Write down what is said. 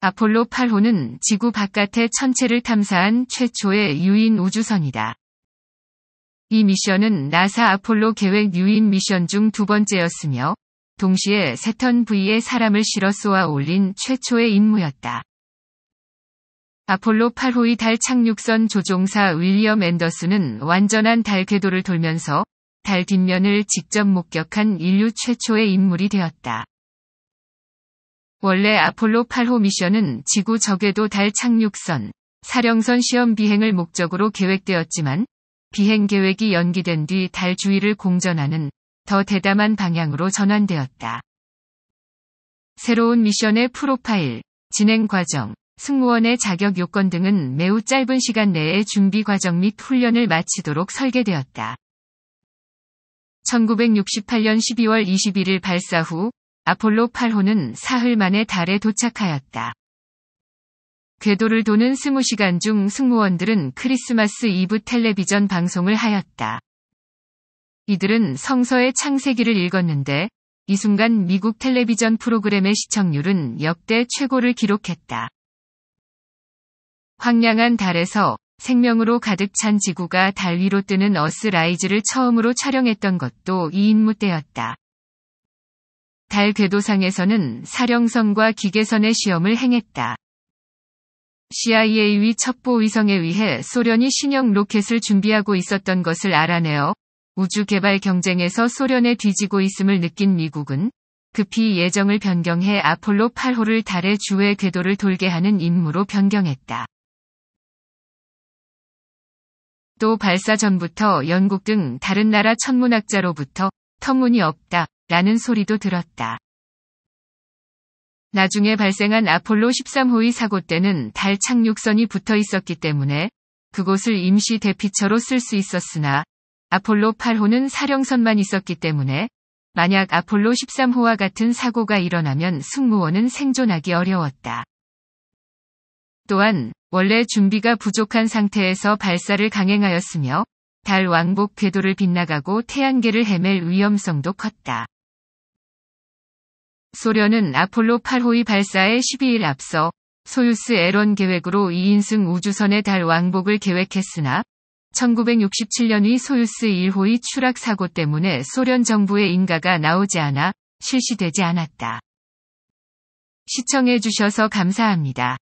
아폴로 8호는 지구 바깥의 천체를 탐사한 최초의 유인 우주선이다. 이 미션은 나사 아폴로 계획 유인 미션 중 두 번째였으며, 동시에 세턴 V에 사람을 실어 쏘아 올린 최초의 임무였다. 아폴로 8호의 달 착륙선 조종사 윌리엄 앤더슨은 완전한 달 궤도를 돌면서 달 뒷면을 직접 목격한 인류 최초의 인물이 되었다. 원래 아폴로 8호 미션은 지구 적외도달 착륙선, 사령선 시험 비행을 목적으로 계획되었지만 비행 계획이 연기된 뒤 달 주위를 공전하는 더 대담한 방향으로 전환되었다. 새로운 미션의 프로파일, 진행 과정, 승무원의 자격 요건 등은 매우 짧은 시간 내에 준비 과정 및 훈련을 마치도록 설계되었다. 1968년 12월 21일 발사 후 아폴로 8호는 사흘 만에 달에 도착하였다. 궤도를 도는 20시간 중 승무원들은 크리스마스 이브 텔레비전 방송을 하였다. 이들은 성서의 창세기를 읽었는데 이 순간 미국 텔레비전 프로그램의 시청률은 역대 최고를 기록했다. 황량한 달에서 생명으로 가득 찬 지구가 달 위로 뜨는 어스 라이즈를 처음으로 촬영했던 것도 이 임무 때였다. 달 궤도상에서는 사령선과 기계선의 시험을 행했다. c i a 위 첩보 위성에 의해 소련이 신형 로켓을 준비하고 있었던 것을 알아내어 우주 개발 경쟁에서 소련에 뒤지고 있음을 느낀 미국은 급히 예정을 변경해 아폴로 8호를 달의 주의 궤도를 돌게 하는 임무로 변경했다. 또 발사 전부터 영국 등 다른 나라 천문학자로부터 터무니없다. 라는 소리도 들었다. 나중에 발생한 아폴로 13호의 사고 때는 달 착륙선이 붙어 있었기 때문에 그곳을 임시 대피처로 쓸 수 있었으나 아폴로 8호는 사령선만 있었기 때문에 만약 아폴로 13호와 같은 사고가 일어나면 승무원은 생존하기 어려웠다. 또한 원래 준비가 부족한 상태에서 발사를 강행하였으며 달 왕복 궤도를 빗나가고 태양계를 헤맬 위험성도 컸다. 소련은 아폴로 8호의 발사에 12일 앞서 소유스 에런 계획으로 2인승 우주선의 달 왕복을 계획했으나 1967년의 소유스 1호의 추락 사고 때문에 소련 정부의 인가가 나오지 않아 실시되지 않았다. 시청해주셔서 감사합니다.